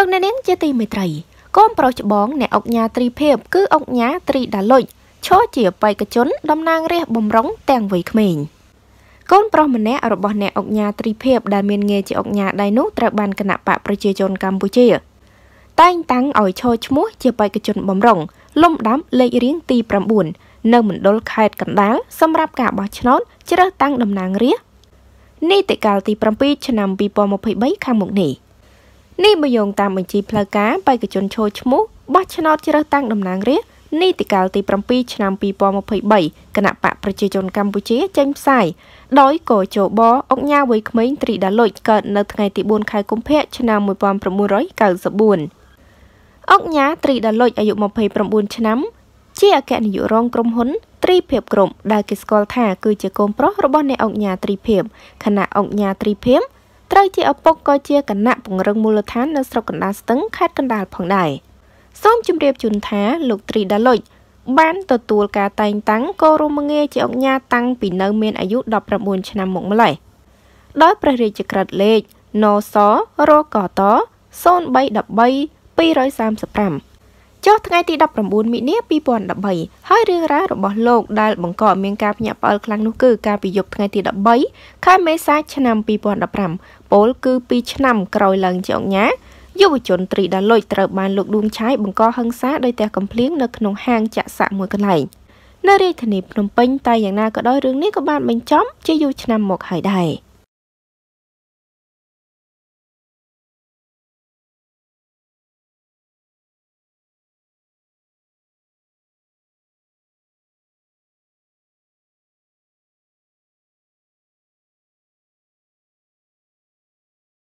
លោកអ្នកនាងជាទីមេត្រី កូនប្រុសច្បងអ្នកអង្គញាត្រីភិបគឺអង្គញាត្រីដាលុចឈរជាបេក្ខជនតំណាងរាស្ត្របំរុងទាំងវ័យក្មេងកូន ប្រុសម្នាក់របស់អ្នកអង្គញាត្រីភិបដែលមានងារជាអង្គញាដៃនោះត្រូវបានគណៈបកប្រជាជនកម្ពុជា តែង តាំងឲ្យឈរឈ្មោះជាបេក្ខជន បំរុង លំដាប់លេខរៀងទី9នៅមណ្ឌលខេត្តកណ្ដាលសម្រាប់ការបោះឆ្នោតជ្រើសតាំងតំណាងរាស្ត្រនីតិកាលទី7ឆ្នាំ2023ខាងមុខនេះ។នេះបើយោងតាមបញ្ជីផ្លូវការបេក្ខជនឈរឈ្មោះបោះឆ្នោតជ្រើសតាំងតំណាងរាស្ត្រនីតិកាល ទី7ឆ្នាំ2023គណៈបកប្រជាជន កម្ពុជា ចេញផ្សាយដោយកោជបអុកញ៉ាវ័យក្មេងត្រីដាលុចកើតនៅថ្ងៃទី4ខែកុម្ភៈឆ្នាំ1994អុកញ៉ាត្រីដាលុចអាយុ29ឆ្នាំ ជាអគ្គនាយករងក្រុមហ៊ុនត្រីភិបក្រុមដែលគេស្គាល់ថា គឺជាកូនប្រុសរបស់អ្នកអង្គញាត្រីភិបខណៈអង្គញាត្រីភិបត្រូវជាឪពុកក៏ជាគណៈពង្រឹងមូលដ្ឋាននៅស្រុកកណ្ដាលស្ទឹងខេត្តកណ្ដាលផងដែរសូមជម្រាបជូនថាលោកត្រីដាលុចបាន ទទួលការតែងតាំងកោរមងារជាអង្គញាតាំងពីនៅមានអាយុ19ឆ្នាំមកម្ល៉េះដោយព្រះរាជក្រឹត្យលេខនសរកត0313 235ចុះថ្ងៃទី19មិនិនា2013ហើយរឿងរ៉ាវរបស់លោកដែលបង្កឲ្យមានការភ្ញាក់ផ្អើលខ្លាំងនោះគឺការពីយប់ថ្ងៃទី13ខែមេសាឆ្នាំ2015ពលគឺ2ឆ្នាំក្រោយឡើងជាអង្គការយុវជនត្រីដាលុយត្រូវបានលោកដួងឆៃបង្កហិង្សាដោយទះកំភ្លៀងនៅក្នុងហាងចាក់សាក់មួយកន្លែងនៅរាជធានីភ្នំពេញតែយ៉ាងណាក៏ដោយរឿងនេះក៏បានបញ្ចំជាយូរឆ្នាំមកហើយដែរ។